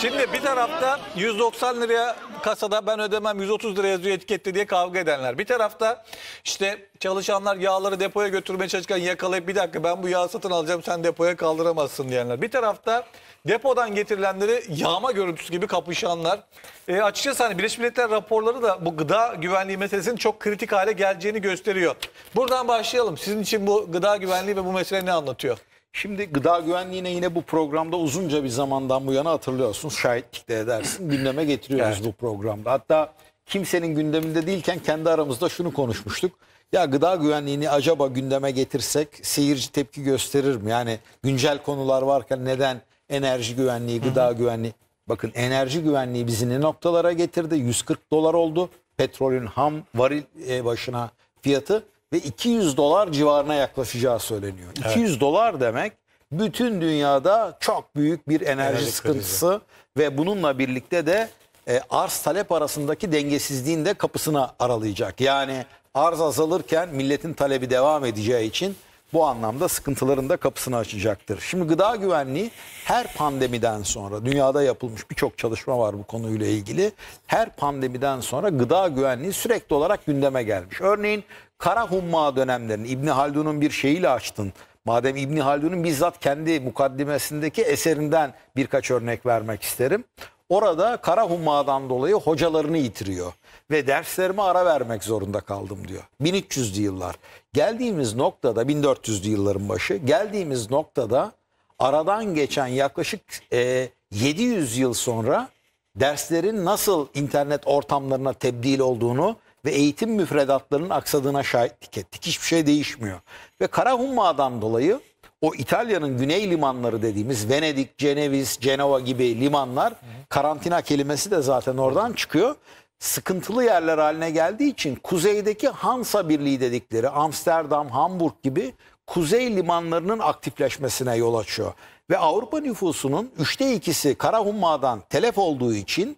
Şimdi bir tarafta 190 liraya kasada ben ödemem 130 lira yazıyor etiketli diye kavga edenler. Bir tarafta işte çalışanlar yağları depoya götürmeye çalışırken yakalayıp bir dakika ben bu yağ satın alacağım sen depoya kaldıramazsın diyenler. Bir tarafta depodan getirilenleri yağma görüntüsü gibi kapışanlar. E, açıkçası hani Birleşmiş Milletler raporları da bu gıda güvenliği meselesinin çok kritik hale geleceğini gösteriyor. Buradan başlayalım. Sizin için bu gıda güvenliği ve bu mesele ne anlatıyor? Şimdi gıda güvenliğine yine bu programda uzunca bir zamandan bu yana hatırlıyorsunuz. Şahitlik de edersin. Gündeme getiriyoruz evet. bu programda. Hatta kimsenin gündeminde değilken kendi aramızda şunu konuşmuştuk. Ya gıda güvenliğini acaba gündeme getirsek seyirci tepki gösterir mi? Yani güncel konular varken neden enerji güvenliği, gıda Hı -hı. güvenliği? Bakın enerji güvenliği bizi ne noktalara getirdi? 140 dolar oldu. Petrolün ham varil e, başına fiyatı ve 200 dolar civarına yaklaşacağı söyleniyor. Evet. 200 dolar demek bütün dünyada çok büyük bir enerji, enerji sıkıntısı krizi. ve bununla birlikte de e, arz talep arasındaki dengesizliğin de kapısına aralayacak. Yani arz azalırken milletin talebi devam edeceği için bu anlamda sıkıntıların da kapısını açacaktır. Şimdi gıda güvenliği her pandemiden sonra dünyada yapılmış birçok çalışma var bu konuyla ilgili. Her pandemiden sonra gıda güvenliği sürekli olarak gündeme gelmiş. Örneğin kara humma dönemlerini İbni Haldun'un bir şeyiyle açtın. Madem İbni Haldun'un bizzat kendi mukaddimesindeki eserinden birkaç örnek vermek isterim. Orada kara hummadan dolayı hocalarını yitiriyor ve derslerime ara vermek zorunda kaldım diyor. 1300'lü yıllar. Geldiğimiz noktada 1400'lü yılların başı geldiğimiz noktada aradan geçen yaklaşık e, 700 yıl sonra derslerin nasıl internet ortamlarına tebdil olduğunu ve eğitim müfredatlarının aksadığına şahitlik ettik. Hiçbir şey değişmiyor. Ve Kara Humma'dan dolayı o İtalya'nın güney limanları dediğimiz Venedik, Ceneviz, Cenova gibi limanlar karantina kelimesi de zaten oradan çıkıyor. Sıkıntılı yerler haline geldiği için kuzeydeki Hansa Birliği dedikleri Amsterdam, Hamburg gibi kuzey limanlarının aktifleşmesine yol açıyor. Ve Avrupa nüfusunun üçte ikisi kara hummadan telef olduğu için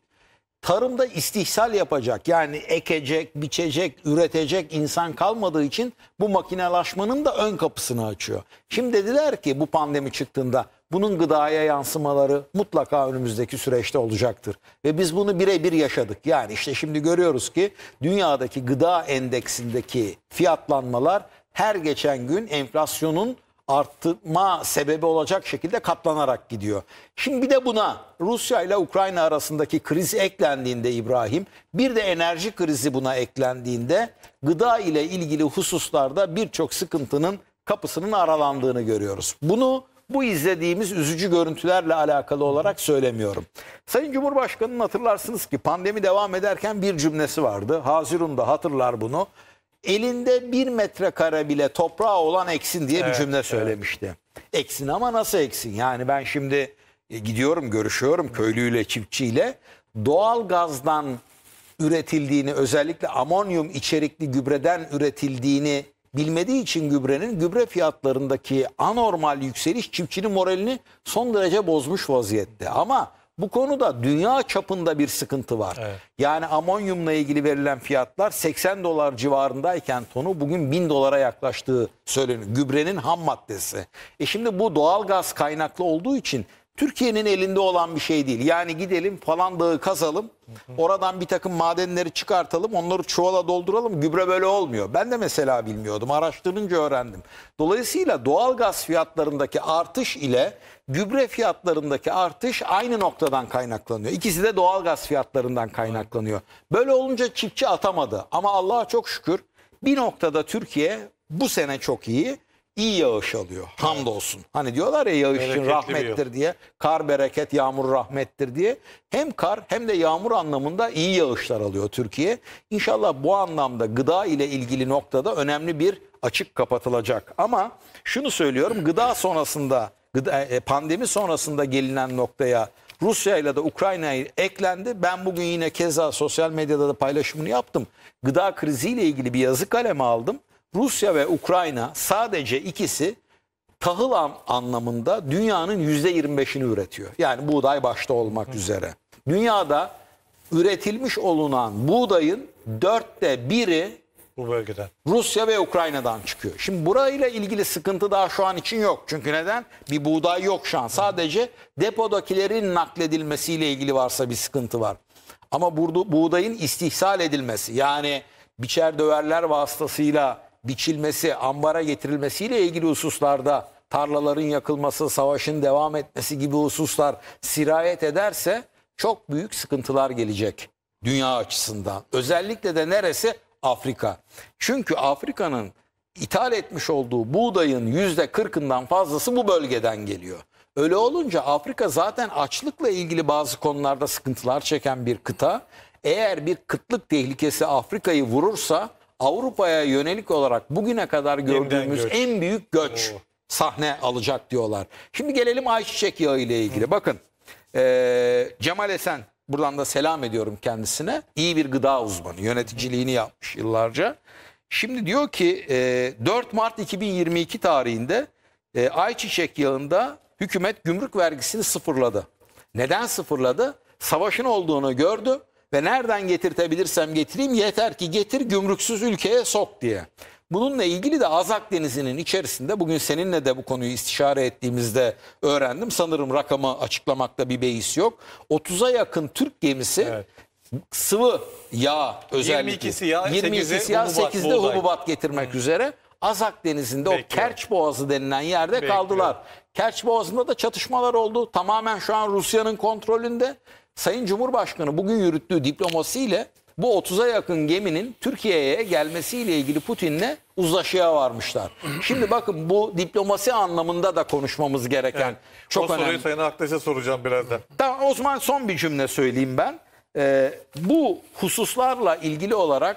tarımda istihsal yapacak yani ekecek, biçecek, üretecek insan kalmadığı için bu makinelaşmanın da ön kapısını açıyor. Şimdi dediler ki bu pandemi çıktığında bunun gıdaya yansımaları mutlaka önümüzdeki süreçte olacaktır. Ve biz bunu birebir yaşadık. Yani işte şimdi görüyoruz ki dünyadaki gıda endeksindeki fiyatlanmalar her geçen gün enflasyonun artma sebebi olacak şekilde katlanarak gidiyor. Şimdi bir de buna Rusya ile Ukrayna arasındaki kriz eklendiğinde İbrahim, bir de enerji krizi buna eklendiğinde gıda ile ilgili hususlarda birçok sıkıntının kapısının aralandığını görüyoruz. Bunu bu izlediğimiz üzücü görüntülerle alakalı olarak söylemiyorum. Sayın Cumhurbaşkanı'nın hatırlarsınız ki pandemi devam ederken bir cümlesi vardı. Hazirun da hatırlar bunu elinde bir metrekare bile toprağı olan eksin diye evet, bir cümle söylemişti. Evet. Eksin ama nasıl eksin? Yani ben şimdi e, gidiyorum görüşüyorum köylüyle çiftçiyle doğal gazdan üretildiğini özellikle amonyum içerikli gübreden üretildiğini bilmediği için gübrenin gübre fiyatlarındaki anormal yükseliş çiftçinin moralini son derece bozmuş vaziyette. Ama bu konuda dünya çapında bir sıkıntı var. Evet. Yani amonyumla ilgili verilen fiyatlar 80 dolar civarındayken tonu bugün 1000 dolara yaklaştığı söyleniyor. Gübrenin ham maddesi. E şimdi bu doğal gaz kaynaklı olduğu için Türkiye'nin elinde olan bir şey değil. Yani gidelim falan dağı kazalım. Oradan bir takım madenleri çıkartalım. Onları çuvala dolduralım. Gübre böyle olmuyor. Ben de mesela bilmiyordum. Araştırınca öğrendim. Dolayısıyla doğal gaz fiyatlarındaki artış ile gübre fiyatlarındaki artış aynı noktadan kaynaklanıyor. İkisi de doğal gaz fiyatlarından kaynaklanıyor. Böyle olunca çiftçi atamadı. Ama Allah'a çok şükür bir noktada Türkiye bu sene çok iyi iyi yağış alıyor. Hamdolsun. Hani diyorlar ya yağışın Bereketli rahmettir diye. Kar bereket, yağmur rahmettir diye. Hem kar hem de yağmur anlamında iyi yağışlar alıyor Türkiye. İnşallah bu anlamda gıda ile ilgili noktada önemli bir açık kapatılacak. Ama şunu söylüyorum gıda sonrasında gıda, e, pandemi sonrasında gelinen noktaya Rusya ile de Ukrayna'yı eklendi. Ben bugün yine keza sosyal medyada da paylaşımını yaptım. Gıda kriziyle ilgili bir yazı kaleme aldım. Rusya ve Ukrayna sadece ikisi tahıl anlamında dünyanın %25'ini üretiyor. Yani buğday başta olmak üzere. Dünyada üretilmiş olunan buğdayın dörtte biri bu bölgeden. Rusya ve Ukrayna'dan çıkıyor. Şimdi burayla ilgili sıkıntı daha şu an için yok. Çünkü neden? Bir buğday yok şu an. Sadece depodakilerin nakledilmesiyle ilgili varsa bir sıkıntı var. Ama burada buğdayın istihsal edilmesi yani biçer döverler vasıtasıyla biçilmesi, ambara getirilmesiyle ilgili hususlarda tarlaların yakılması, savaşın devam etmesi gibi hususlar sirayet ederse çok büyük sıkıntılar gelecek dünya açısından. Özellikle de neresi? Afrika. Çünkü Afrika'nın ithal etmiş olduğu buğdayın yüzde kırkından fazlası bu bölgeden geliyor. Öyle olunca Afrika zaten açlıkla ilgili bazı konularda sıkıntılar çeken bir kıta. Eğer bir kıtlık tehlikesi Afrika'yı vurursa Avrupa'ya yönelik olarak bugüne kadar gördüğümüz göç. en büyük göç Oo. sahne alacak diyorlar. Şimdi gelelim ayçiçek yağı ile ilgili. Hı. Bakın e, Cemal Esen buradan da selam ediyorum kendisine. İyi bir gıda uzmanı yöneticiliğini yapmış yıllarca. Şimdi diyor ki e, 4 Mart 2022 tarihinde e, ayçiçek yağında hükümet gümrük vergisini sıfırladı. Neden sıfırladı? Savaşın olduğunu gördü ve nereden getirtebilirsem getireyim yeter ki getir gümrüksüz ülkeye sok diye. Bununla ilgili de Azak Denizi'nin içerisinde bugün seninle de bu konuyu istişare ettiğimizde öğrendim. Sanırım rakamı açıklamakta bir beis yok. 30'a yakın Türk gemisi evet. sıvı yağ özellikle 22'si yağ 22'si yağ 8'de hububat, getirmek hmm. üzere Az Akdeniz'inde o Kerç Boğazı denilen yerde Bekliyor. kaldılar. Kerç Boğazı'nda da çatışmalar oldu. Tamamen şu an Rusya'nın kontrolünde. Sayın Cumhurbaşkanı bugün yürüttüğü diplomasiyle bu 30'a yakın geminin Türkiye'ye gelmesiyle ilgili Putin'le uzlaşıya varmışlar. Şimdi bakın bu diplomasi anlamında da konuşmamız gereken evet, çok o önemli. O soruyu Sayın Aktaş'a soracağım birazdan. Tamam o zaman son bir cümle söyleyeyim ben. Ee, bu hususlarla ilgili olarak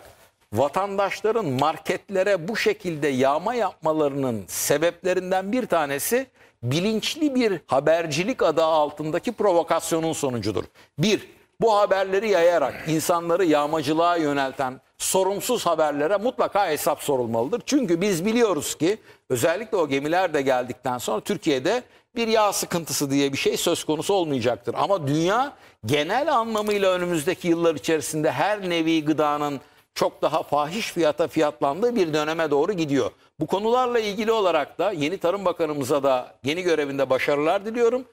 vatandaşların marketlere bu şekilde yağma yapmalarının sebeplerinden bir tanesi bilinçli bir habercilik adı altındaki provokasyonun sonucudur. Bir, bu haberleri yayarak insanları yağmacılığa yönelten sorumsuz haberlere mutlaka hesap sorulmalıdır. Çünkü biz biliyoruz ki özellikle o gemiler de geldikten sonra Türkiye'de bir yağ sıkıntısı diye bir şey söz konusu olmayacaktır. Ama dünya genel anlamıyla önümüzdeki yıllar içerisinde her nevi gıdanın çok daha fahiş fiyata fiyatlandığı bir döneme doğru gidiyor. Bu konularla ilgili olarak da yeni Tarım Bakanımıza da yeni görevinde başarılar diliyorum.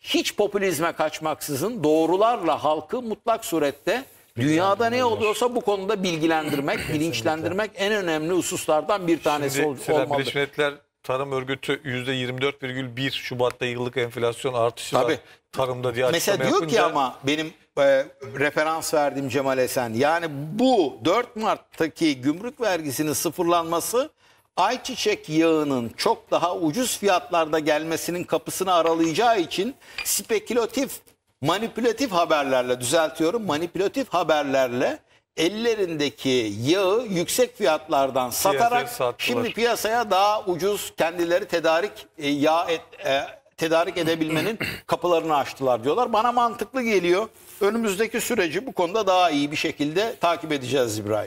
Hiç popülizme kaçmaksızın doğrularla halkı mutlak surette Dünyada ne oluyorsa bu konuda bilgilendirmek, bilinçlendirmek en önemli hususlardan bir tanesi Şimdi, ol, olmalı. Tarım örgütü %24,1 Şubat'ta yıllık enflasyon artışı Tabii. var. Tarımda diye Mesela diyor yapınca... ki ama benim e, referans verdiğim Cemal Esen. Yani bu 4 Mart'taki gümrük vergisinin sıfırlanması ayçiçek yağının çok daha ucuz fiyatlarda gelmesinin kapısını aralayacağı için spekülatif, manipülatif haberlerle düzeltiyorum. Manipülatif haberlerle ellerindeki yağı yüksek fiyatlardan satarak sattılar. şimdi piyasaya daha ucuz kendileri tedarik e, yağ et, e, tedarik edebilmenin kapılarını açtılar diyorlar. Bana mantıklı geliyor. Önümüzdeki süreci bu konuda daha iyi bir şekilde takip edeceğiz İbrahim.